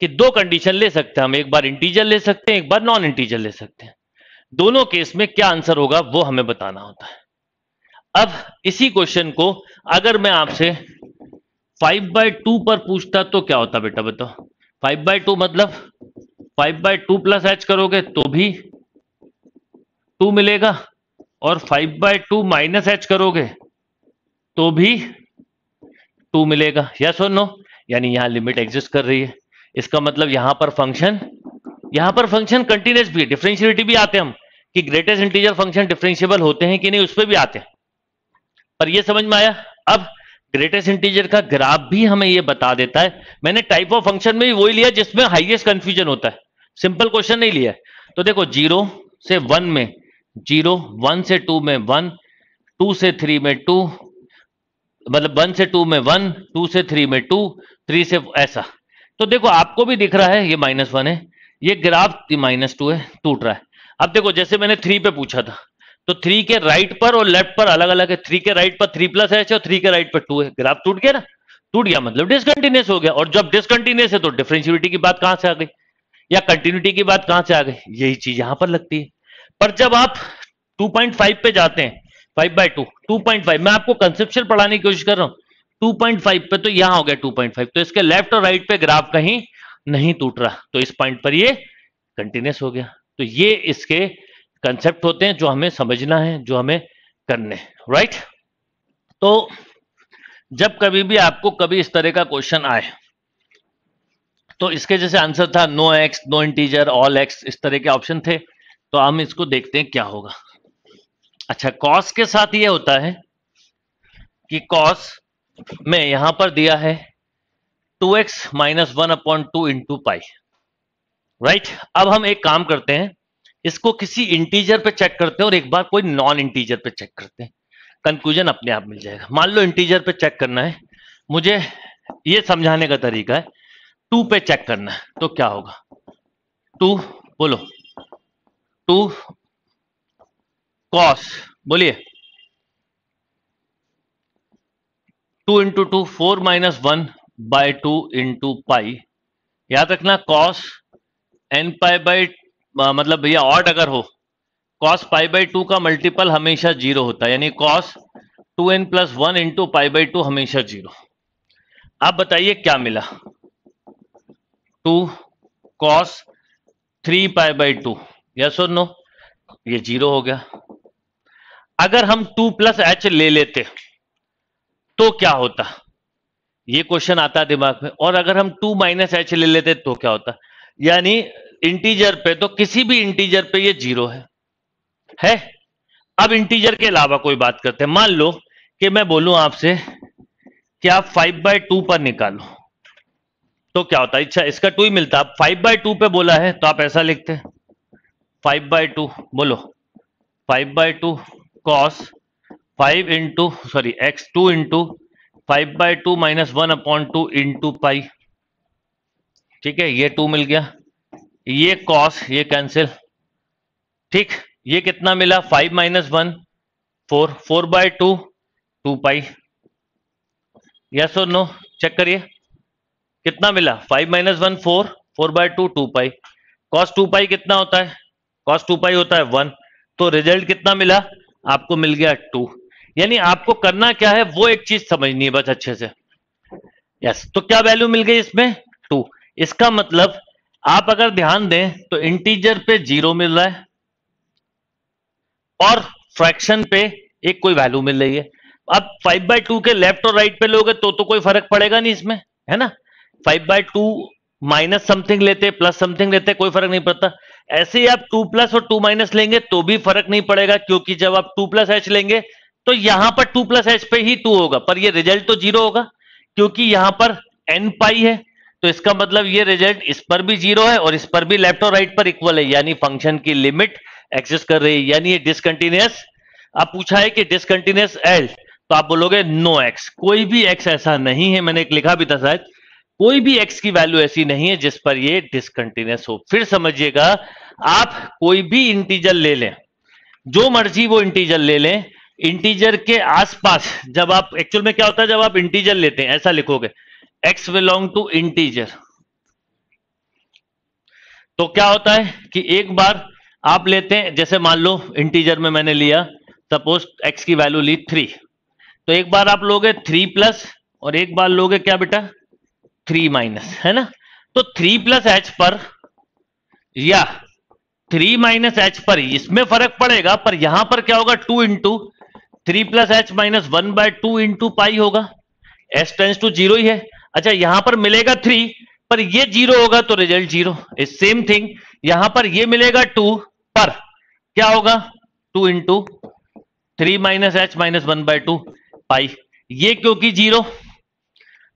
कि दो कंडीशन ले सकते हैं हम एक बार इंटीजर ले सकते हैं एक बार नॉन इंटीजर ले सकते हैं दोनों केस में क्या आंसर होगा वो हमें बताना होता है अब इसी क्वेश्चन को अगर मैं आपसे फाइव बाय टू पर पूछता तो क्या होता बेटा बताओ फाइव बाई टू मतलब five by two plus h करोगे तो भी टू मिलेगा और five by two minus h करोगे तो भी टू मिलेगा यस और नो यानी यहां लिमिट एग्जिस्ट कर रही है इसका मतलब यहां पर फंक्शन यहां पर फंक्शन कंटिन्यूस भी डिफ्रेंशियलिटी भी आते हैं हम कि ग्रेटेस्ट इंटीजर फंक्शन डिफरेंशियबल होते हैं कि नहीं उस पर भी आते हैं पर यह समझ में आया अब ग्रेटेस्ट इंटीजर का ग्राफ भी हमें ये बता देता है मैंने टाइप ऑफ फंक्शन में भी वही लिया जिसमें हाईएस्ट कंफ्यूजन होता है सिंपल क्वेश्चन नहीं लिया तो देखो जीरो से वन में जीरो वन से टू में वन टू से थ्री में टू मतलब वन से टू में वन टू से थ्री में टू थ्री से ऐसा तो देखो आपको भी दिख रहा है ये माइनस वन है ये ग्राफ माइनस टू है टूट रहा है अब देखो जैसे मैंने थ्री पे पूछा था तो थ्री के राइट पर और लेफ्ट पर अलग अलग है थ्री के राइट पर थ्री प्लस एच है और थ्री के राइट पर टू है ग्राफ टूट गया ना टूट गया मतलब डिसकंटिन्यूस हो गया और जब डिसकंटिन्यूस है तो डिफ्रेंशियबिलिटी की बात कहां से आ गई या कंटिन्यूटी की बात कहां से आ गई यही चीज यहां पर लगती है पर जब आप 2.5 पे जाते हैं 5 बाई टू टू मैं आपको कंसेप्शन पढ़ाने की कोशिश कर रहा हूं 2.5 पे तो यहां हो गया 2.5 तो इसके लेफ्ट और राइट पे ग्राफ कहीं नहीं टूट रहा तो इस पॉइंट पर ये कंटिन्यूस हो गया तो ये इसके कंसेप्ट होते हैं जो हमें समझना है जो हमें करने राइट तो जब कभी भी आपको कभी इस तरह का क्वेश्चन आए तो इसके जैसे आंसर था no x no integer all x इस तरह के ऑप्शन थे तो हम इसको देखते हैं क्या होगा अच्छा कॉस के साथ ये होता है कि कॉस में यहां पर दिया है 2x x minus one upon two into pi right अब हम एक काम करते हैं इसको किसी इंटीजर पे चेक करते हैं और एक बार कोई नॉन इंटीजर पे चेक करते हैं कंक्लूजन अपने आप मिल जाएगा मान लो इंटीजर पे चेक करना है मुझे ये समझाने का तरीका है टू पे चेक करना है तो क्या होगा टू बोलो टू कॉस बोलिए two into two four minus one by two into pi याद रखना कॉस एन पाई बाई मतलब भैया ऑट अगर हो कॉस पाई बाई टू का मल्टीपल हमेशा जीरो होता है यानी cos two n plus one into pi by two हमेशा जीरो आप बताइए क्या मिला two cos three pi by two yes और नो ये जीरो हो गया अगर हम टू प्लस एच ले लेते तो क्या होता ये क्वेश्चन आता दिमाग में और अगर हम टू माइनस एच ले लेते तो क्या होता यानी इंटीजर पे तो किसी भी इंटीजर पे ये जीरो है है अब इंटीजर के अलावा कोई बात करते हैं मान लो कि मैं बोलूं आपसे कि आप फाइव बाय टू पर निकालो तो क्या होता है अच्छा इसका टू ही मिलता आप फाइव बाय टू पे बोला है तो आप ऐसा लिखते हैं फाइव बाय टू बोलो five by two cos five into sorry x two into five by two minus one upon two into pi ठीक है ये टू मिल गया ये कॉस ये कैंसिल ठीक ये कितना मिला five minus one four four by two two pi yes और नो चेक करिए कितना मिला five minus one four four by two two pi cos two pi कितना होता है कॉस टू पाई होता है वन तो रिजल्ट कितना मिला आपको मिल गया टू यानी आपको करना क्या है वो एक चीज समझनी है बस अच्छे से यस तो क्या वैल्यू मिल गई इसमें टू इसका मतलब आप अगर ध्यान दें तो इंटीजर पे जीरो मिल रहा है और फ्रैक्शन पे एक कोई वैल्यू मिल रही है अब फाइव बाई टू के लेफ्ट और राइट पे लोगे तो तो कोई फर्क पड़ेगा नहीं इसमें है ना five by two minus something लेते प्लस समथिंग लेते कोई फर्क नहीं पड़ता ऐसे ही आप टू प्लस और टू माइनस लेंगे तो भी फर्क नहीं पड़ेगा क्योंकि जब आप टू प्लस एच लेंगे तो यहां पर टू प्लस एच पे ही टू होगा पर ये रिजल्ट तो जीरो होगा क्योंकि यहां पर एन पाई है तो इसका मतलब ये रिजल्ट इस पर भी जीरो है और इस पर भी लेफ्ट और राइट पर इक्वल है यानी फंक्शन की लिमिट एक्सिस्ट कर रही है यानी ये डिसकंटिन्यूस अब पूछा है कि डिसकंटिन्यूस एल तो आप बोलोगे नो एक्स कोई भी एक्स ऐसा नहीं है मैंने एक लिखा भी था शायद कोई भी एक्स की वैल्यू ऐसी नहीं है जिस पर ये डिसकंटिन्यूस हो फिर समझिएगा आप कोई भी इंटीजर ले लें जो मर्जी वो इंटीजर ले लें इंटीजर के आसपास जब आप एक्चुअल में क्या होता है जब आप इंटीजर लेते हैं ऐसा लिखोगे एक्स बिलोंग टू इंटीजर तो क्या होता है कि एक बार आप लेते हैं जैसे मान लो इंटीजर में मैंने लिया सपोज एक्स की वैल्यू ली थ्री तो एक बार आप लोगे थ्री प्लस और एक बार लोगे क्या बेटा थ्री माइनस है ना तो थ्री प्लस एच पर या थ्री माइनस एच पर इसमें फर्क पड़ेगा पर यहां पर क्या होगा two into three plus h minus one by two into pi होगा एस टेंस टू जीरो ही है अच्छा यहां पर मिलेगा थ्री पर ये जीरो होगा तो रिजल्ट जीरो सेम थिंग यहां पर ये मिलेगा टू पर क्या होगा two into three minus h minus one by two pi ये क्योंकि जीरो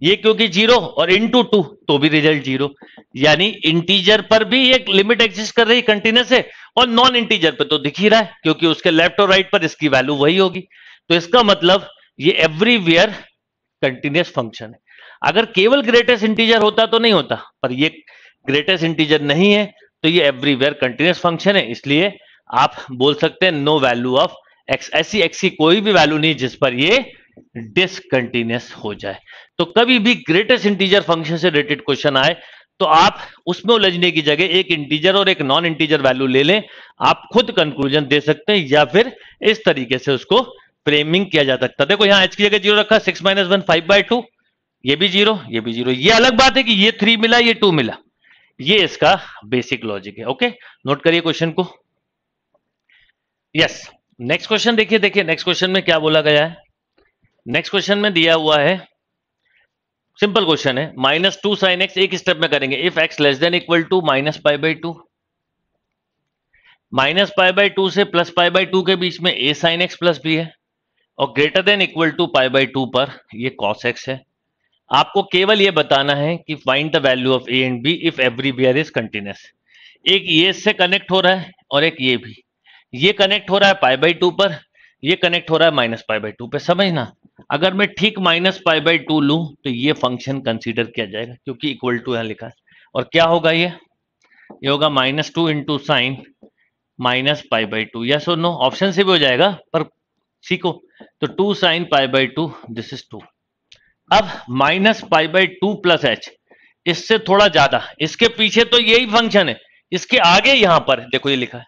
ये क्योंकि जीरो और इंटू टू तो भी रिजल्ट जीरो यानी इंटीजर पर भी एक लिमिट एग्जिस्ट कर रही है कंटिन्यूस है और नॉन इंटीजर पर तो दिख ही रहा है क्योंकि उसके लेफ्ट और राइट पर इसकी वैल्यू वही होगी तो इसका मतलब ये एवरीवेयर कंटिन्यूस फंक्शन है अगर केवल ग्रेटेस्ट इंटीजर होता तो नहीं होता पर ये ग्रेटेस्ट इंटीजर नहीं है तो ये एवरीवेयर कंटिन्यूस फंक्शन है इसलिए आप बोल सकते हैं नो वैल्यू ऑफ एक्स ऐसी एक्स की कोई भी वैल्यू नहीं जिस पर ये डिसकंटिन्यूस हो जाए तो कभी भी ग्रेटेस्ट इंटीजर फंक्शन से रिलेटेड क्वेश्चन आए तो आप उसमें उलझने की जगह एक इंटीजर और एक नॉन इंटीजर वैल्यू ले लें आप खुद कंक्लूजन दे सकते हैं या फिर इस तरीके से उसको फ्रेमिंग किया जा सकता है देखो यहां एच की जगह जीरो रखा six minus one five by two ये भी जीरो ये भी जीरो ये अलग बात है कि ये थ्री मिला ये टू मिला ये इसका बेसिक लॉजिक है ओके नोट करिए क्वेश्चन को यस नेक्स्ट क्वेश्चन देखिए देखिए नेक्स्ट क्वेश्चन में क्या बोला गया है नेक्स्ट क्वेश्चन में दिया हुआ है सिंपल क्वेश्चन है माइनस टू साइन एक्स एक स्टेप में करेंगे if x less than equal to minus pi by two minus pi by two से प्लस पाई बाई टू के बीच में a sine x plus b है और greater than equal to pi by two पर ये कॉस एक्स है आपको केवल यह बताना है कि find the value of a and b if every bear is continuous एक ये से कनेक्ट हो रहा है और एक ये भी ये कनेक्ट हो रहा है पाई बाई टू पर ये कनेक्ट हो रहा है माइनस पाई बाई टू पर समझना अगर मैं ठीक माइनस पाई बाई टू लू तो ये फंक्शन कंसिडर किया जाएगा क्योंकि इक्वल टू यहां लिखा है और क्या होगा ये ये होगा minus two into sine minus pi by two या सो नो ऑप्शन से भी हो जाएगा पर सीखो तो two sine pi by two this is two अब minus pi by two plus h इससे थोड़ा ज्यादा इसके पीछे तो यही फंक्शन है इसके आगे यहां पर देखो ये लिखा है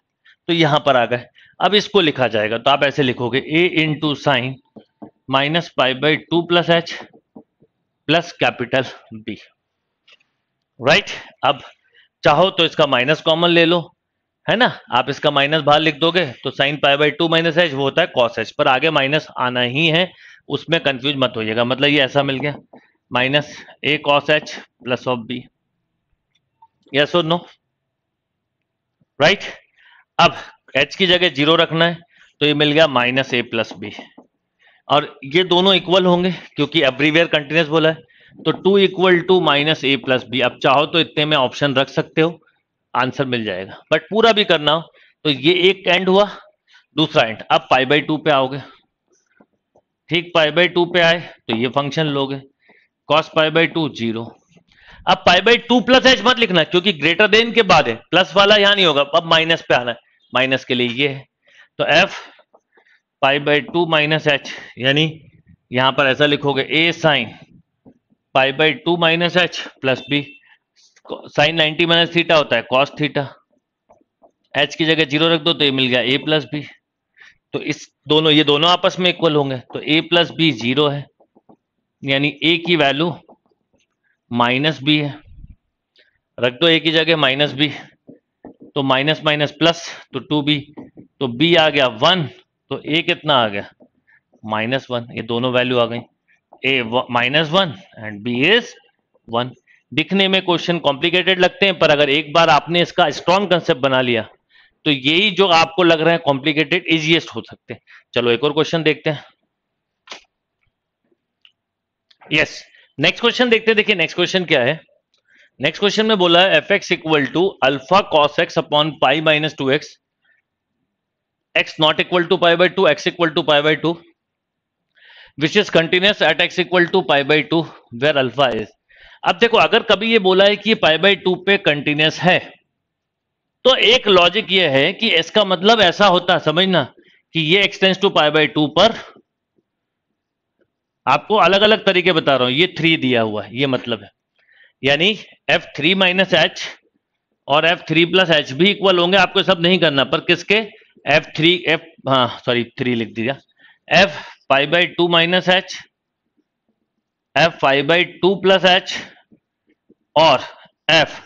तो यहां पर आ गए अब इसको लिखा जाएगा तो आप ऐसे लिखोगे a into sine minus pi by two plus h plus capital B right अब चाहो तो इसका माइनस कॉमन ले लो है ना आप इसका माइनस बाहर लिख दोगे तो sine pi by two minus h वो होता है कॉस एच पर आगे माइनस आना ही है उसमें कंफ्यूज मत होइएगा मतलब ये ऐसा मिल गया minus a cos h plus of b yes और नो राइट अब एच की जगह जीरो रखना है तो ये मिल गया माइनस ए प्लस बी और ये दोनों इक्वल होंगे क्योंकि एवरीवेयर कंटिन्यूस बोला है तो two equal to minus a plus b अब चाहो तो इतने में ऑप्शन रख सकते हो आंसर मिल जाएगा बट पूरा भी करना हो तो ये एक एंड हुआ दूसरा एंड अब फाइव बाई टू पे आओगे ठीक पाई बाई टू पे आए तो ये फंक्शन लोगे cos pi by two zero अब pi by two plus h मत लिखना क्योंकि ग्रेटर देन के बाद है प्लस वाला यहां नहीं होगा अब माइनस पे आना है माइनस के लिए ये है तो f pi by two minus h यानी यहां पर ऐसा लिखोगे a sine pi by two minus h plus b sine ninety minus theta होता है कॉस थीटा एच की जगह जीरो रख दो तो ये मिल गया ए प्लस बी तो इस दोनों ये दोनों आपस में इक्वल होंगे तो ए प्लस बी जीरो है यानी ए की वैल्यू माइनस बी है रख दो ए की जगह माइनस बी तो माइनस माइनस प्लस तो टू बी तो बी आ गया वन तो ए कितना आ गया माइनस वन ये दोनों वैल्यू आ गई a minus one and b is one दिखने में क्वेश्चन कॉम्प्लिकेटेड लगते हैं पर अगर एक बार आपने इसका स्ट्रॉन्ग कंसेप्ट बना लिया तो यही जो आपको लग रहे हैं कॉम्प्लिकेटेड इजिएस्ट हो सकते हैं चलो एक और क्वेश्चन देखते हैं यस नेक्स्ट क्वेश्चन देखते हैं देखिए नेक्स्ट क्वेश्चन क्या है नेक्स्ट क्वेश्चन में बोला है f x equal to alpha cos x upon pi minus two x x not equal to pi by two x equal to pi by two which is continuous at x equal to pi by two where alpha is अब देखो अगर कभी ये बोला है कि pi by two पे continuous है तो एक लॉजिक ये है कि एस का मतलब ऐसा होता समझना कि ये extends two pi by two पर आपको अलग अलग तरीके बता रहा हूं ये थ्री दिया हुआ है ये मतलब है यानी एफ थ्री माइनस एच और एफ थ्री प्लस एच भी इक्वल होंगे आपको सब नहीं करना पर किसके एफ थ्री एफ हाँ सॉरी थ्री लिख दिया f five by two minus h f five by two plus h और एफ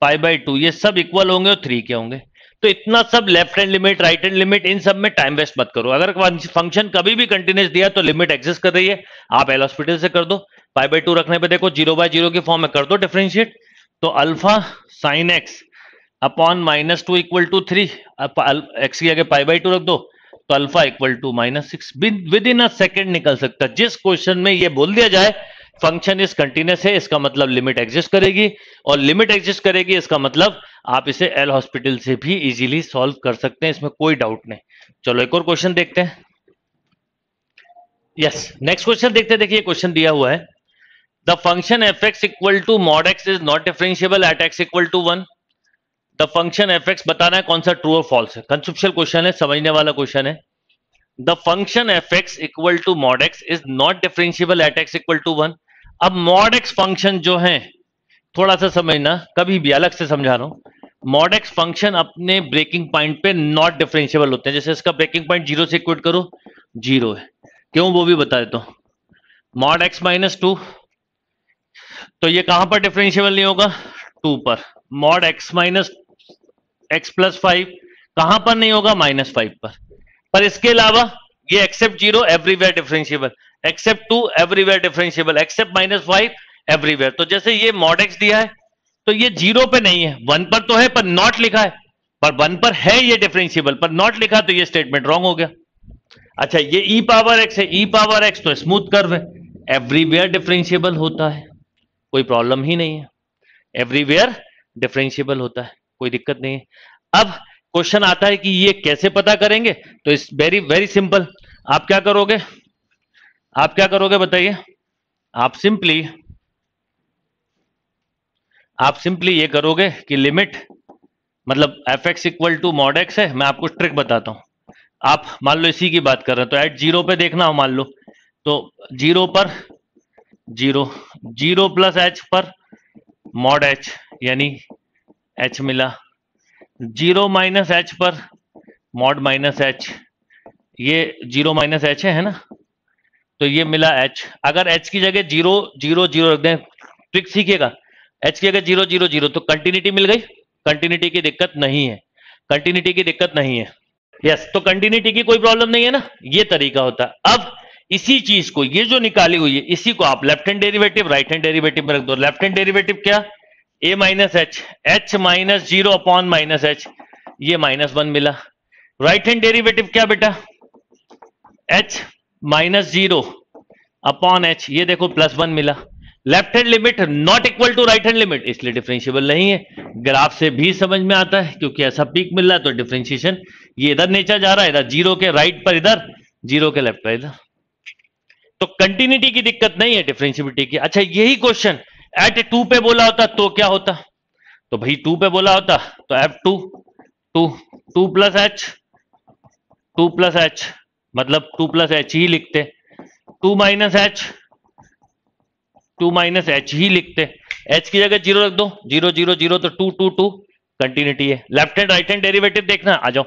पाई बाई टू ये सब इक्वल होंगे और थ्री के होंगे तो इतना सब left hand limit right hand limit इन सब में टाइम वेस्ट मत करो अगर फंक्शन कभी भी कंटिन्यूस दिया तो लिमिट एक्सिस्ट कर रही है आप एल हॉस्पिटल से कर दो पाई बाई टू रखने पे देखो जीरो बाय जीरो के फॉर्म में कर दो डिफ्रेंशिएट तो alpha sine x upon minus two equal to three x की आगे पाई बाई टू रख दो तो alpha equal to minus six within a second निकल सकता जिस क्वेश्चन में ये बोल दिया जाए फंक्शन इज कंटिन्यूस है इसका मतलब लिमिट एग्जिस्ट करेगी और लिमिट एग्जिस्ट करेगी इसका मतलब आप इसे एल हॉस्पिटल से भी इजीली सॉल्व कर सकते हैं इसमें कोई डाउट नहीं चलो एक और क्वेश्चन देखते हैं यस नेक्स्ट क्वेश्चन देखते हैं देखिए क्वेश्चन दिया हुआ है the function f x equal to mod x is not differentiable at x equal to one the function f x बताना है कौन सा ट्रू और फॉल्स है कंसेप्शियल क्वेश्चन है समझने वाला क्वेश्चन है the function f x equal to mod x is not differentiable at x equal to one अब मॉड एक्स फंक्शन जो है थोड़ा सा समझना कभी भी अलग से समझा रहा हूं मॉड एक्स फंक्शन अपने ब्रेकिंग पॉइंट पे नॉट डिफरेंशियबल होते हैं जैसे इसका ब्रेकिंग पॉइंट जीरो से इक्वेट करो जीरो है क्यों वो भी बता देता हूं मॉड एक्स माइनस टू तो ये कहां पर डिफरेंशियबल नहीं होगा टू पर mod x minus x plus five कहां पर नहीं होगा माइनस फाइव पर पर इसके अलावा ये except zero everywhere differentiable except two everywhere differentiable except minus five everywhere तो जैसे ये मॉड एक्स दिया है तो ये जीरो पे नहीं है वन पर तो है पर नॉट लिखा है पर वन पर है ये डिफरेंशियबल पर नॉट लिखा तो ये स्टेटमेंट रॉन्ग हो गया अच्छा ये ई पावर एक्स है ई पावर एक्स तो स्मूथ कर्व है एवरीवेयर डिफरेंशियबल होता है कोई प्रॉब्लम ही नहीं है एवरीवेयर डिफरेंशियबल होता है कोई दिक्कत नहीं है अब क्वेश्चन आता है कि ये कैसे पता करेंगे तो इस वेरी वेरी सिंपल आप क्या करोगे आप क्या करोगे बताइए आप सिंपली आप सिंपली ये करोगे कि लिमिट मतलब f x equal to mod x है मैं आपको ट्रिक बताता हूं आप मान लो इसी की बात कर रहे हैं तो एट जीरो पे देखना हो मान लो तो जीरो पर जीरो जीरो प्लस एच पर मॉड एच यानी एच मिला जीरो माइनस एच पर मॉड माइनस एच ये जीरो माइनस एच है ना तो ये मिला एच अगर एच की जगह जीरो जीरो जीरो रख दें ट्रिक सीखिएगा एच की जगह जीरो जीरो जीरो तो कंटिन्यूटी मिल गई कंटिन्यूटी की दिक्कत नहीं है कंटिन्यूटी की दिक्कत नहीं है यस yes, तो कंटिन्यूटी की कोई प्रॉब्लम नहीं है ना ये तरीका होता है अब इसी चीज को ये जो निकाली हुई है इसी को आप left hand derivative right hand derivative में रख दो लेफ्ट हैंड डेरिवेटिव क्या a minus h h minus zero upon minus h ये माइनस वन मिला राइट हैंड डेरिवेटिव क्या बेटा h minus zero upon h ये देखो प्लस वन मिला left hand limit not equal to right hand limit इसलिए differentiable नहीं है ग्राफ से भी समझ में आता है क्योंकि ऐसा पीक मिल रहा है तो डिफरेंशिएशन ये इधर नीचे जा रहा है इधर जीरो के राइट पर इधर जीरो के लेफ्ट पर इधर तो कंटिन्यूटी की दिक्कत नहीं है डिफरेंशिबिलिटी की अच्छा यही क्वेश्चन एट टू पे बोला होता तो क्या होता तो भाई टू पे बोला होता तो f two two two plus h two plus h मतलब टू प्लस एच ही लिखते two minus h two minus h ही लिखते एच की जगह जीरो रख दो जीरो जीरो जीरो तो टू टू टू कंटिन्यूटी है left hand right hand derivative देखना आ जाओ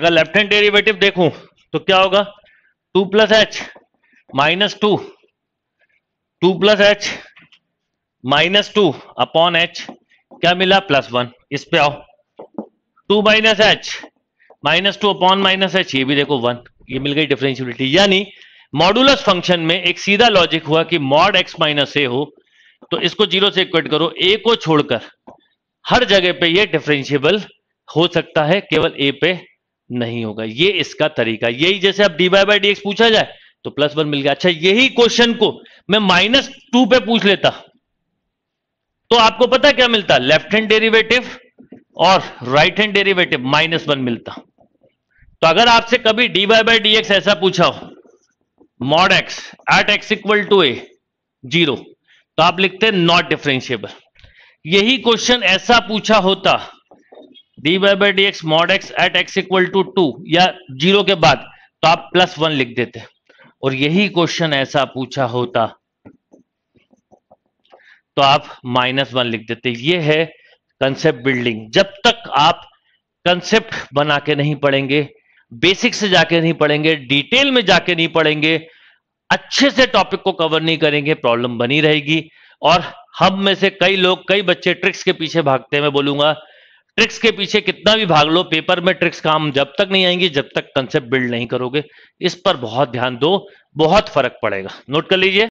अगर लेफ्ट हैंड डेरिवेटिव देखूं तो क्या होगा two plus h minus two two plus h minus two upon h क्या मिला प्लस वन इस पे आओ two minus h minus two upon minus h ये भी देखो वन ये मिल गई डिफरेंशियबिलिटी यानी मॉडुलस फंक्शन में एक सीधा लॉजिक हुआ कि मॉड एक्स माइनस ए हो तो इसको जीरो से इक्वेट करो ए को छोड़कर हर जगह पे ये डिफरेंशियबल हो सकता है केवल ए पे नहीं होगा ये इसका तरीका यही जैसे अब d by by d x पूछा जाए तो प्लस वन मिल गया अच्छा यही क्वेश्चन को मैं माइनस टू पे पूछ लेता तो आपको पता क्या मिलता लेफ्ट हैंड डेरिवेटिव और right hand derivative minus one मिलता तो अगर आपसे कभी d y by d x ऐसा पूछा हो mod x at x equal to a zero तो आप लिखते नॉट डिफरेंशिएबल यही क्वेश्चन ऐसा पूछा होता d y by d x mod x at x equal to two या जीरो के बाद तो आप प्लस वन लिख देते और यही क्वेश्चन ऐसा पूछा होता तो आप माइनस वन लिख देते ये है कंसेप्ट बिल्डिंग जब तक आप कंसेप्ट बना के नहीं पढ़ेंगे बेसिक से जाके नहीं पढ़ेंगे डिटेल में जाके नहीं पढ़ेंगे अच्छे से टॉपिक को कवर नहीं करेंगे प्रॉब्लम बनी रहेगी और हम में से कई लोग कई बच्चे ट्रिक्स के पीछे भागते हैं मैं बोलूंगा ट्रिक्स के पीछे कितना भी भाग लो पेपर में ट्रिक्स काम जब तक नहीं आएंगी जब तक कंसेप्ट बिल्ड नहीं करोगे इस पर बहुत ध्यान दो बहुत फर्क पड़ेगा नोट कर लीजिए